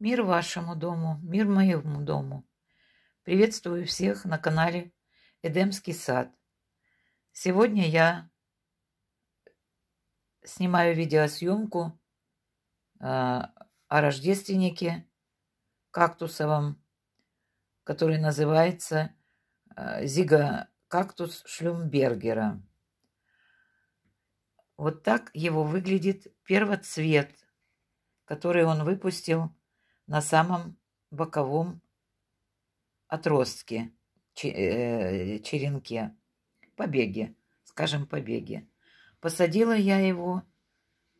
Мир вашему дому, мир моему дому. Приветствую всех на канале Эдемский сад. Сегодня я снимаю видеосъемку э, о рождественнике кактусовом, который называется э, Зига кактус Шлюмбергера. Вот так его выглядит первоцвет, который он выпустил на самом боковом отростке, э, черенке, побеге, скажем, побеге. Посадила я его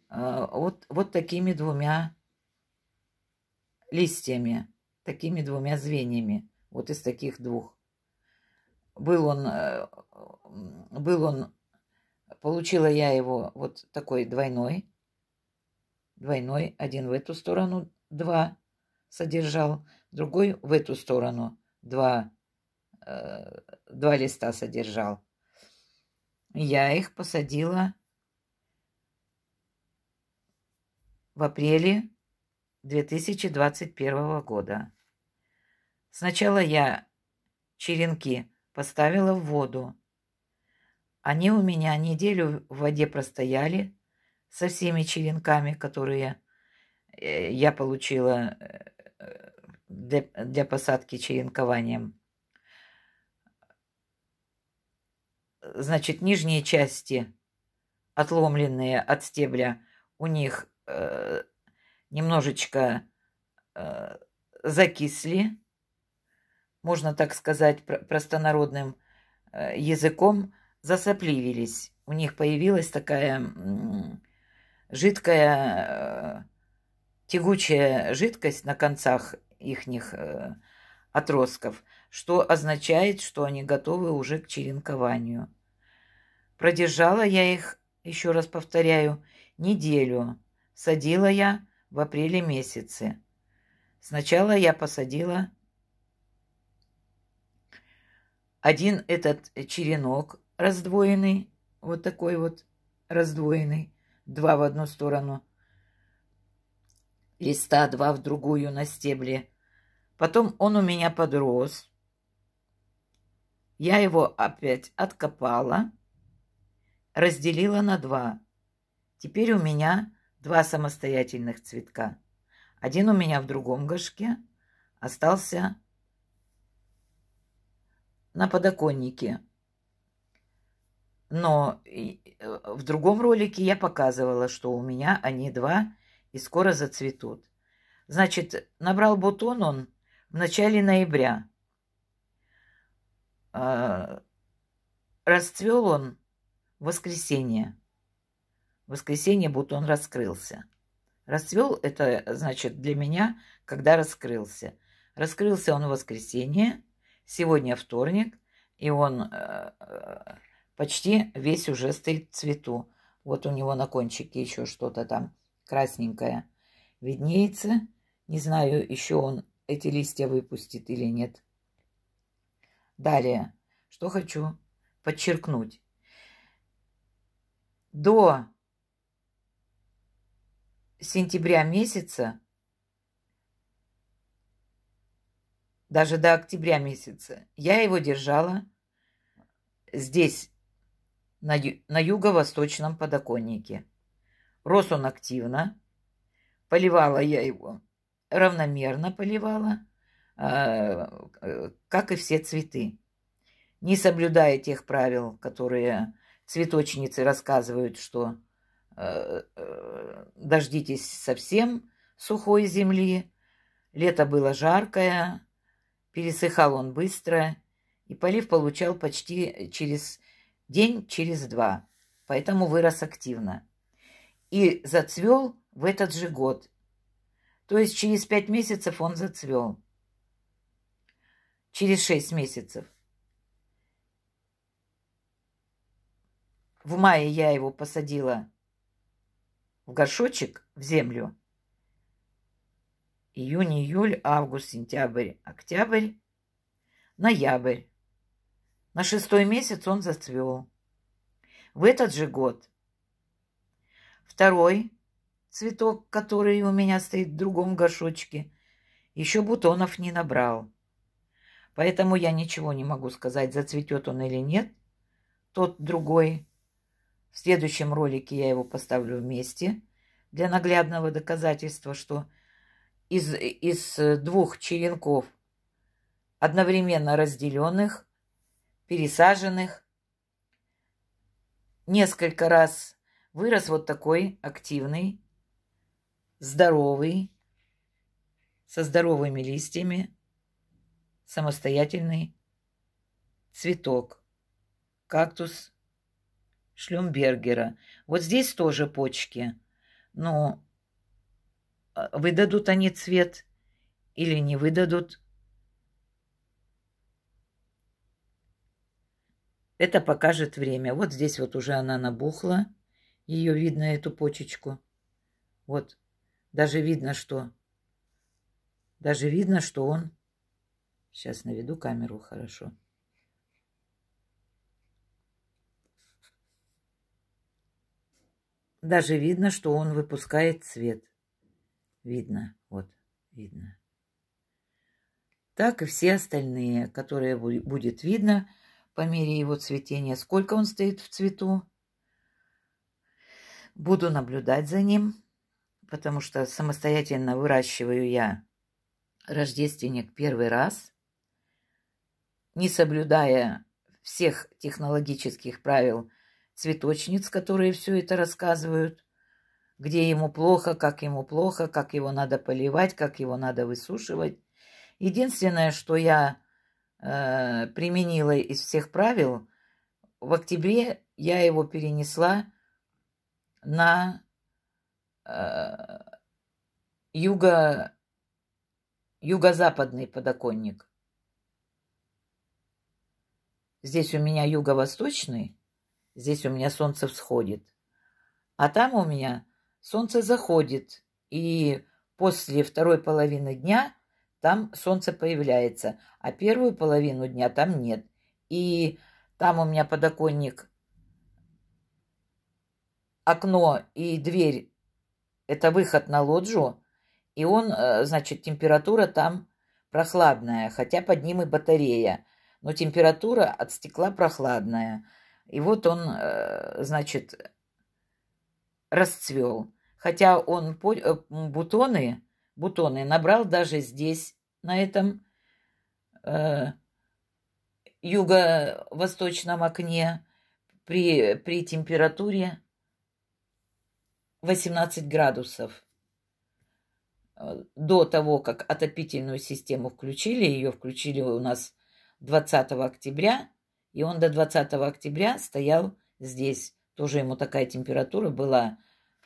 э, вот, вот такими двумя листьями, такими двумя звеньями, вот из таких двух. Был он, э, был он, получила я его вот такой двойной, двойной, один в эту сторону, два содержал, другой в эту сторону два, э, два листа содержал. Я их посадила в апреле 2021 года. Сначала я черенки поставила в воду. Они у меня неделю в воде простояли со всеми черенками, которые э, я получила э, для, для посадки черенкованием. Значит, нижние части, отломленные от стебля, у них э, немножечко э, закисли, можно так сказать простонародным э, языком, засопливились. У них появилась такая жидкая э, тягучая жидкость на концах ихних э, отростков, что означает, что они готовы уже к черенкованию. Продержала я их, еще раз повторяю, неделю. Садила я в апреле месяце. Сначала я посадила один этот черенок раздвоенный, вот такой вот раздвоенный, два в одну сторону – листа два в другую на стебле. Потом он у меня подрос. Я его опять откопала, разделила на два. Теперь у меня два самостоятельных цветка. Один у меня в другом горшке, остался на подоконнике. Но э, в другом ролике я показывала, что у меня они два и скоро зацветут. Значит, набрал бутон он в начале ноября. А, расцвел он в воскресенье. В воскресенье бутон раскрылся. Расцвел – это, значит, для меня, когда раскрылся. Раскрылся он в воскресенье, сегодня вторник, и он э, почти весь уже стоит в цвету. Вот у него на кончике еще что-то там красненькая. Виднеется. Не знаю, еще он эти листья выпустит или нет. Далее, что хочу подчеркнуть. До сентября месяца, даже до октября месяца, я его держала здесь, на, ю- на юго-восточном подоконнике. Рос он активно. Поливала я его. Равномерно поливала, э, как и все цветы. Не соблюдая тех правил, которые цветочницы рассказывают, что э, э, дождитесь совсем сухой земли. Лето было жаркое, пересыхал он быстро, и полив получал почти через день, через два. Поэтому вырос активно и зацвел в этот же год. То есть через пять месяцев он зацвел. Через шесть месяцев. В мае я его посадила в горшочек, в землю. Июнь, июль, август, сентябрь, октябрь, ноябрь. На шестой месяц он зацвел. В этот же год Второй цветок, который у меня стоит в другом горшочке, еще бутонов не набрал. Поэтому я ничего не могу сказать, зацветет он или нет. Тот другой. В следующем ролике я его поставлю вместе для наглядного доказательства, что из, из двух черенков, одновременно разделенных, пересаженных, несколько раз вырос вот такой активный, здоровый, со здоровыми листьями, самостоятельный цветок, кактус Шлюмбергера. Вот здесь тоже почки, но а, выдадут они цвет или не выдадут. Это покажет время. Вот здесь вот уже она набухла. Ее видно, эту почечку. Вот, даже видно, что... Даже видно, что он... Сейчас наведу камеру хорошо. Даже видно, что он выпускает цвет. Видно, вот, видно. Так и все остальные, которые будет видно по мере его цветения. Сколько он стоит в цвету? Буду наблюдать за ним, потому что самостоятельно выращиваю я рождественник первый раз, не соблюдая всех технологических правил цветочниц, которые все это рассказывают, где ему плохо, как ему плохо, как его надо поливать, как его надо высушивать. Единственное, что я э, применила из всех правил, в октябре я его перенесла на э, юго, юго-западный подоконник. Здесь у меня юго-восточный, здесь у меня солнце всходит. А там у меня солнце заходит, и после второй половины дня там солнце появляется, а первую половину дня там нет. И там у меня подоконник окно и дверь – это выход на лоджию, и он, э, значит, температура там прохладная, хотя под ним и батарея, но температура от стекла прохладная. И вот он, э, значит, расцвел. Хотя он э, бутоны, бутоны набрал даже здесь, на этом э, юго-восточном окне при, при температуре 18 градусов э, до того, как отопительную систему включили. Ее включили у нас 20 октября, и он до 20 октября стоял здесь. Тоже ему такая температура была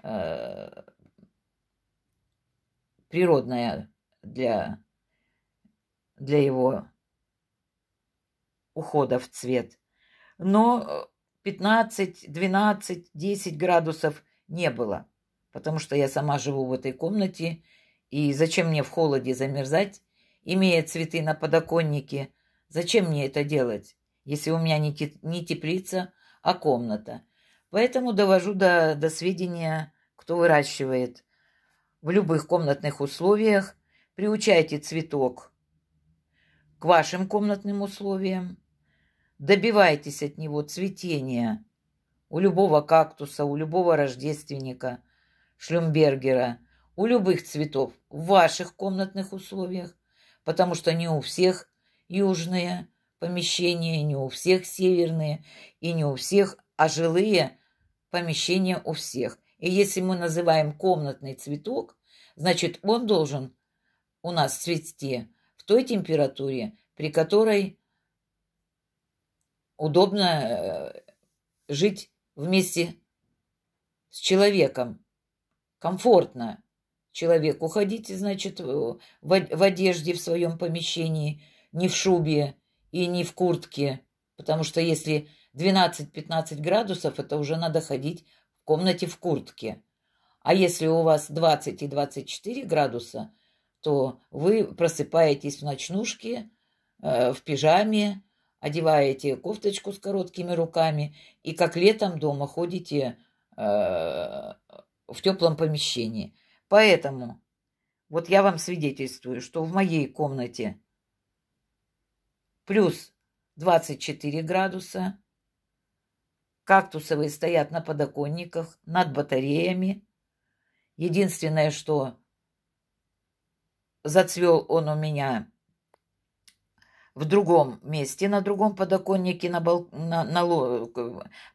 э, природная для, для его ухода в цвет. Но 15, 12, 10 градусов – не было, потому что я сама живу в этой комнате, и зачем мне в холоде замерзать, имея цветы на подоконнике? Зачем мне это делать, если у меня не, теплица, а комната? Поэтому довожу до, до сведения, кто выращивает. В любых комнатных условиях приучайте цветок к вашим комнатным условиям, добивайтесь от него цветения – у любого кактуса, у любого рождественника, шлюмбергера, у любых цветов в ваших комнатных условиях, потому что не у всех южные помещения, не у всех северные и не у всех, а жилые помещения у всех. И если мы называем комнатный цветок, значит он должен у нас цвести в той температуре, при которой удобно э, жить вместе с человеком. Комфортно. Человек уходить, значит, э, в одежде в своем помещении, не в шубе и не в куртке. Потому что если 12-15 градусов, это уже надо ходить в комнате в куртке. А если у вас 20 и 24 градуса, то вы просыпаетесь в ночнушке, э, в пижаме, одеваете кофточку с короткими руками и как летом дома ходите э, в теплом помещении. Поэтому вот я вам свидетельствую, что в моей комнате плюс 24 градуса, кактусовые стоят на подоконниках, над батареями. Единственное, что зацвел он у меня в другом месте, на другом подоконнике, на, бал... на, на ло...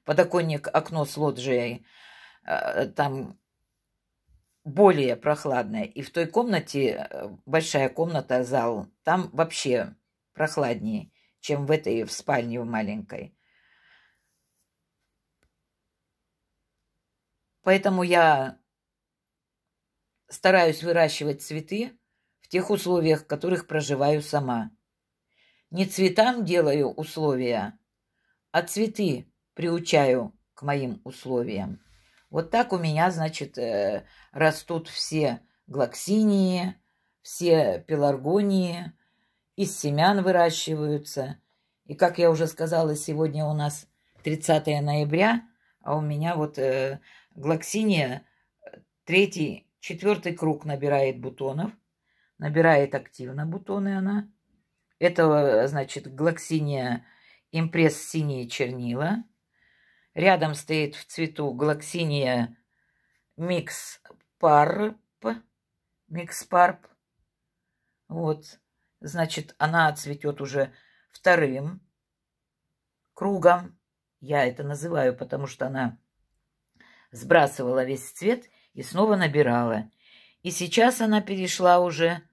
подоконник окно с лоджией, э, там более прохладное. И в той комнате, э, большая комната, зал, там вообще прохладнее, чем в этой, в спальне в маленькой. Поэтому я стараюсь выращивать цветы в тех условиях, в которых проживаю сама. Не цветам делаю условия, а цветы приучаю к моим условиям. Вот так у меня, значит, э, растут все глоксинии, все пеларгонии, из семян выращиваются. И, как я уже сказала, сегодня у нас 30 ноября, а у меня вот э, глоксиния третий, четвертый круг набирает бутонов. Набирает активно бутоны она. Это, значит, глоксиния импресс синие чернила. Рядом стоит в цвету глоксиния микс парп. Микс парп. Вот. Значит, она цветет уже вторым кругом. Я это называю, потому что она сбрасывала весь цвет и снова набирала. И сейчас она перешла уже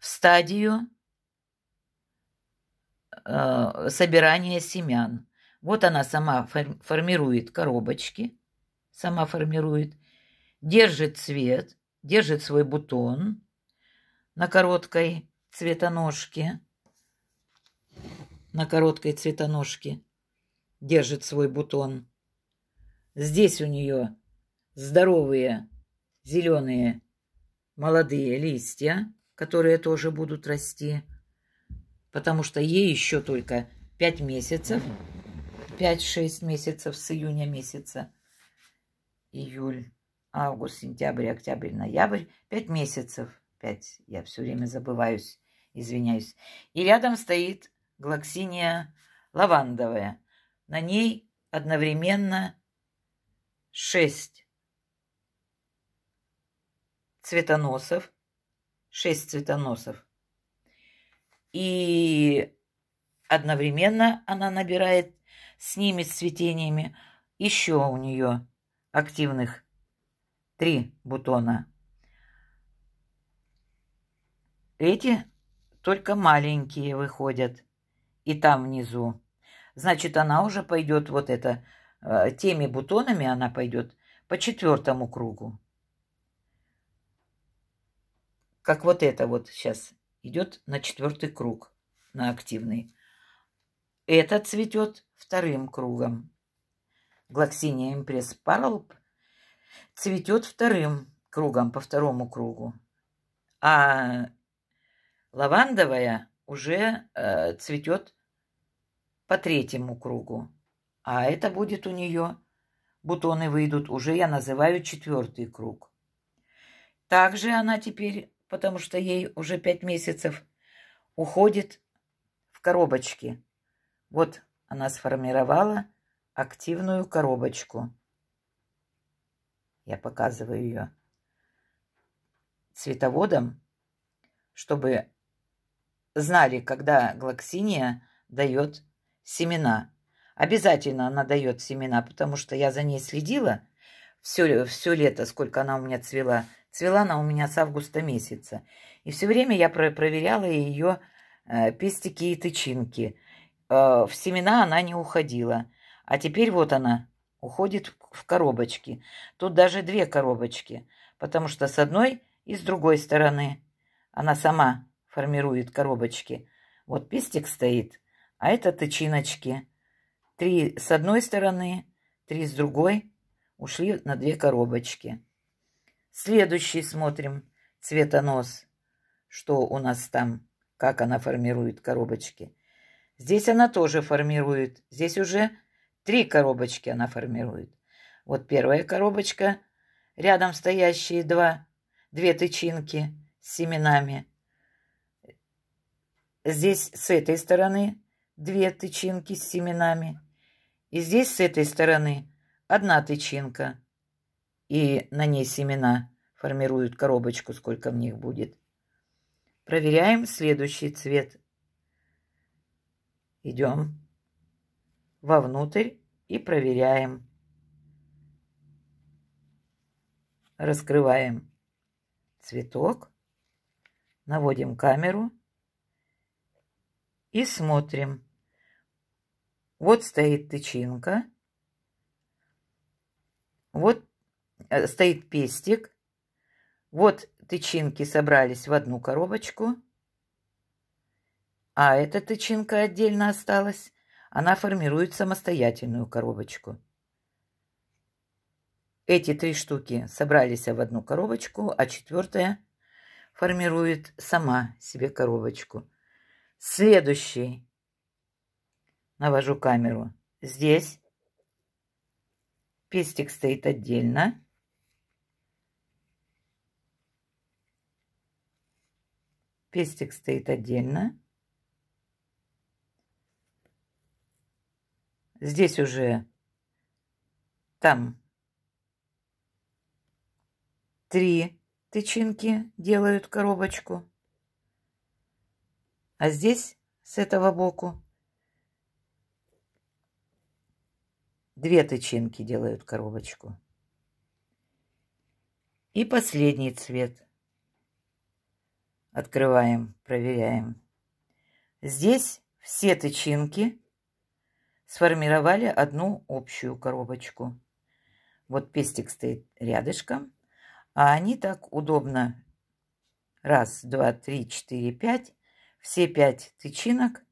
в стадию э, собирания семян. Вот она сама формирует коробочки, сама формирует, держит цвет, держит свой бутон на короткой цветоножке, на короткой цветоножке держит свой бутон. Здесь у нее здоровые зеленые молодые листья которые тоже будут расти, потому что ей еще только 5 месяцев, 5-6 месяцев с июня месяца, июль, август, сентябрь, октябрь, ноябрь, 5 месяцев, 5, я все время забываюсь, извиняюсь. И рядом стоит глоксиния лавандовая. На ней одновременно 6 цветоносов, шесть цветоносов. И одновременно она набирает с ними, цветениями, еще у нее активных три бутона. Эти только маленькие выходят. И там внизу. Значит, она уже пойдет вот это, э, теми бутонами она пойдет по четвертому кругу как вот это вот сейчас идет на четвертый круг, на активный. Это цветет вторым кругом. Глоксиния импресс паралп цветет вторым кругом, по второму кругу. А лавандовая уже э, цветет по третьему кругу. А это будет у нее, бутоны выйдут, уже я называю четвертый круг. Также она теперь потому что ей уже пять месяцев уходит в коробочки. Вот она сформировала активную коробочку. Я показываю ее цветоводам, чтобы знали, когда глоксиния дает семена. Обязательно она дает семена, потому что я за ней следила все, все лето, сколько она у меня цвела – Цвела она у меня с августа месяца. И все время я про проверяла ее э, пестики и тычинки. Э, в семена она не уходила. А теперь вот она уходит в коробочки. Тут даже две коробочки, потому что с одной и с другой стороны она сама формирует коробочки. Вот пестик стоит, а это тычиночки. Три с одной стороны, три с другой ушли на две коробочки. Следующий смотрим. Цветонос. Что у нас там? Как она формирует коробочки? Здесь она тоже формирует. Здесь уже три коробочки она формирует. Вот первая коробочка, рядом стоящие два, две тычинки с семенами. Здесь с этой стороны две тычинки с семенами. И здесь с этой стороны одна тычинка и на ней семена. Формируют коробочку, сколько в них будет. Проверяем следующий цвет. Идем вовнутрь и проверяем. Раскрываем цветок, наводим камеру и смотрим. Вот стоит тычинка, вот Э, стоит пестик. Вот тычинки собрались в одну коробочку. А эта тычинка отдельно осталась. Она формирует самостоятельную коробочку. Эти три штуки собрались в одну коробочку, а четвертая формирует сама себе коробочку. Следующий. Навожу камеру. Здесь пестик стоит отдельно. Пестик стоит отдельно. Здесь уже там три тычинки делают коробочку. А здесь с этого боку две тычинки делают коробочку. И последний цвет – Открываем, проверяем. Здесь все тычинки сформировали одну общую коробочку. Вот пестик стоит рядышком, а они так удобно. Раз, два, три, четыре, пять. Все пять тычинок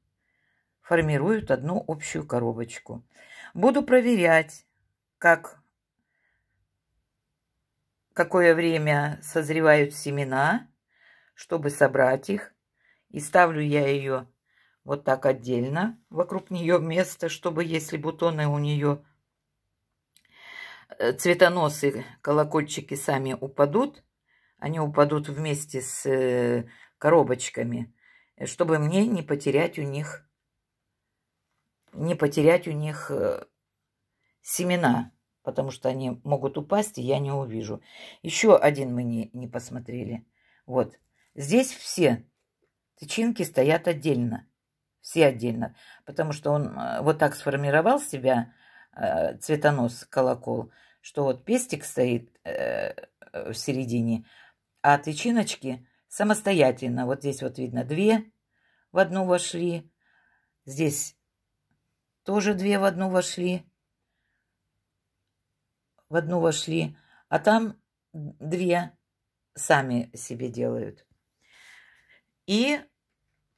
формируют одну общую коробочку. Буду проверять, как, какое время созревают семена – чтобы собрать их. И ставлю я ее вот так отдельно вокруг нее место, чтобы если бутоны у нее э, цветоносы, колокольчики сами упадут, они упадут вместе с э, коробочками, э, чтобы мне не потерять у них не потерять у них семена, потому что они могут упасть, и я не увижу. Еще один мы не, не посмотрели. Вот. Здесь все тычинки стоят отдельно. Все отдельно. Потому что он э, вот так сформировал себя, э, цветонос, колокол, что вот пестик стоит э, в середине, а тычиночки самостоятельно. Вот здесь вот видно две в одну вошли. Здесь тоже две в одну вошли. В одну вошли. А там две сами себе делают. И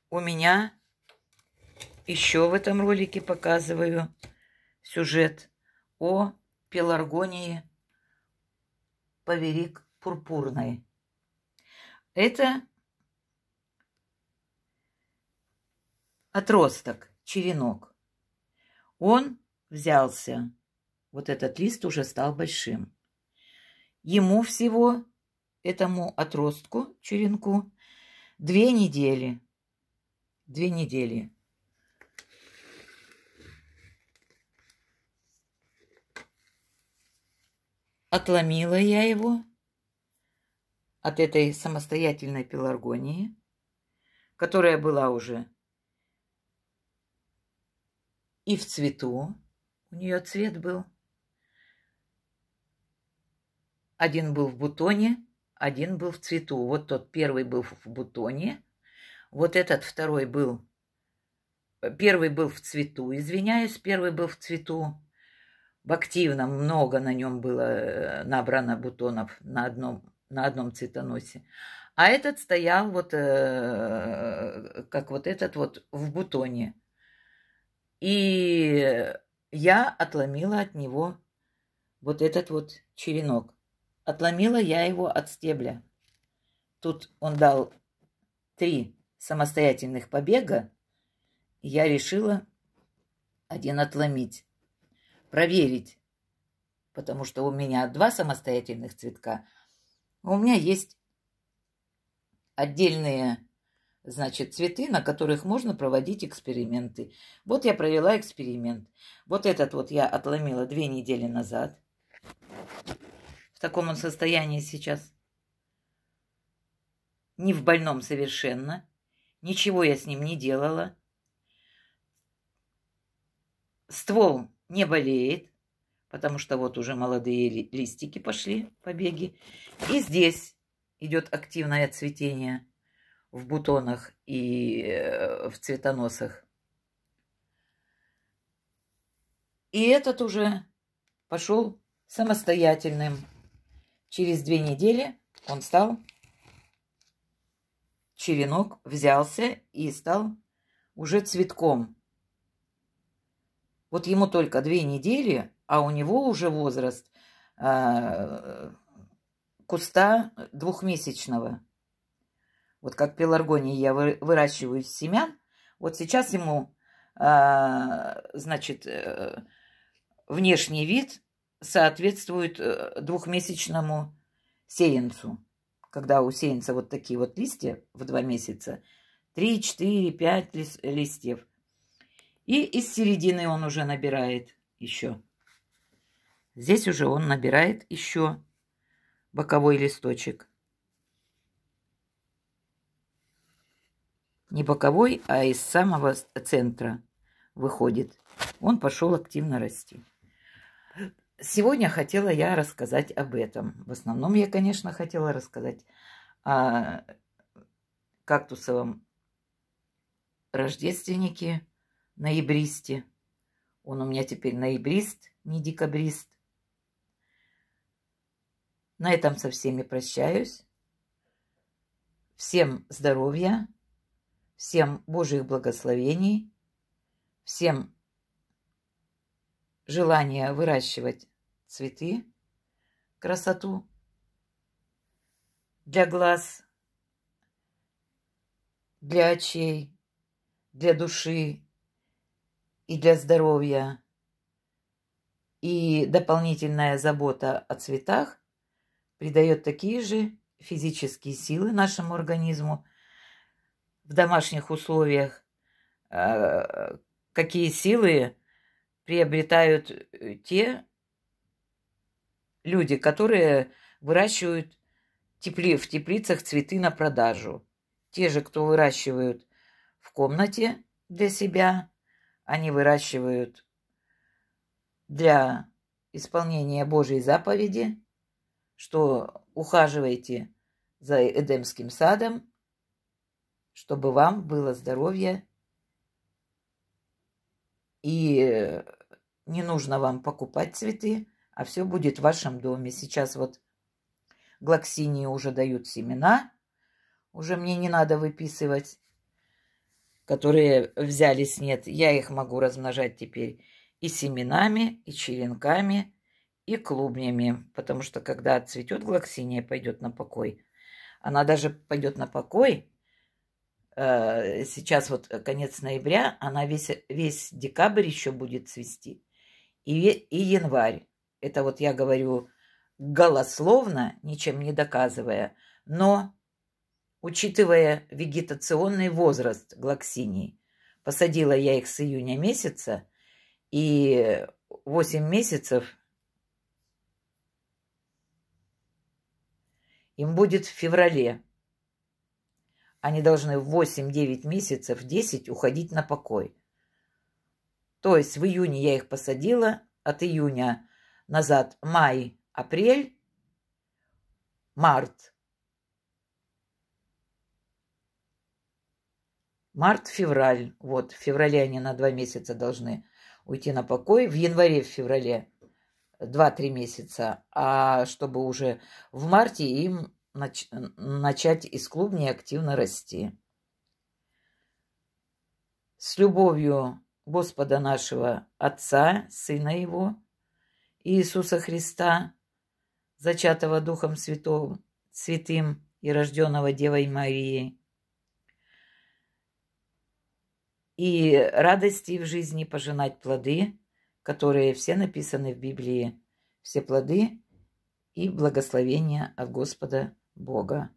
у меня еще в этом ролике показываю сюжет о пеларгонии поверик пурпурной. Это отросток, черенок. Он взялся, вот этот лист уже стал большим. Ему всего, этому отростку, черенку, Две недели. Две недели. Отломила я его от этой самостоятельной пеларгонии, которая была уже и в цвету. У нее цвет был. Один был в бутоне, один был в цвету. Вот тот первый был в бутоне. Вот этот второй был... Первый был в цвету, извиняюсь, первый был в цвету. В активном много на нем было э, набрано бутонов на одном, на одном цветоносе. А этот стоял вот, э, как вот этот вот, в бутоне. И я отломила от него вот этот вот черенок. Отломила я его от стебля. Тут он дал три самостоятельных побега. Я решила один отломить. Проверить. Потому что у меня два самостоятельных цветка. У меня есть отдельные значит, цветы, на которых можно проводить эксперименты. Вот я провела эксперимент. Вот этот вот я отломила две недели назад таком он состоянии сейчас. Не в больном совершенно. Ничего я с ним не делала. Ствол не болеет, потому что вот уже молодые листики пошли, побеги. И здесь идет активное цветение в бутонах и э, в цветоносах. И этот уже пошел самостоятельным Через две недели он стал... Черенок взялся и стал уже цветком. Вот ему только две недели, а у него уже возраст э, куста двухмесячного. Вот как пеларгонии я выращиваю из семян, вот сейчас ему, э, значит, э, внешний вид соответствует э, двухмесячному сеянцу. Когда у сеянца вот такие вот листья в два месяца, три, четыре, пять лист, листьев. И из середины он уже набирает еще. Здесь уже он набирает еще боковой листочек. Не боковой, а из самого центра выходит. Он пошел активно расти. Сегодня хотела я рассказать об этом. В основном я, конечно, хотела рассказать о кактусовом рождественнике, ноябристе. Он у меня теперь ноябрист, не декабрист. На этом со всеми прощаюсь. Всем здоровья, всем Божьих благословений, всем желания выращивать цветы, красоту для глаз, для очей, для души и для здоровья. И дополнительная забота о цветах придает такие же физические силы нашему организму в домашних условиях, а, какие силы приобретают те люди, которые выращивают тепли, в теплицах цветы на продажу. Те же, кто выращивают в комнате для себя, они выращивают для исполнения Божьей заповеди, что ухаживаете за Эдемским садом, чтобы вам было здоровье и не нужно вам покупать цветы, а все будет в вашем доме. Сейчас вот глоксинии уже дают семена, уже мне не надо выписывать, которые взялись, нет. Я их могу размножать теперь и семенами, и черенками, и клубнями, потому что когда цветет глоксиния, пойдет на покой. Она даже пойдет на покой. Э, сейчас вот конец ноября, она весь, весь декабрь еще будет цвести. И, и январь. Это вот я говорю голословно, ничем не доказывая, но учитывая вегетационный возраст глоксиний. Посадила я их с июня месяца, и 8 месяцев им будет в феврале. Они должны в 8-9 месяцев, 10 уходить на покой. То есть в июне я их посадила, от июня назад май, апрель, март. Март-февраль. Вот, в феврале они на два месяца должны уйти на покой. В январе, в феврале два три месяца. А чтобы уже в марте им нач начать из клубней активно расти. С любовью Господа нашего Отца, Сына Его Иисуса Христа, зачатого Духом Святого, Святым и рожденного Девой Марией. И радости в жизни пожинать плоды, которые все написаны в Библии, все плоды и благословения от Господа Бога.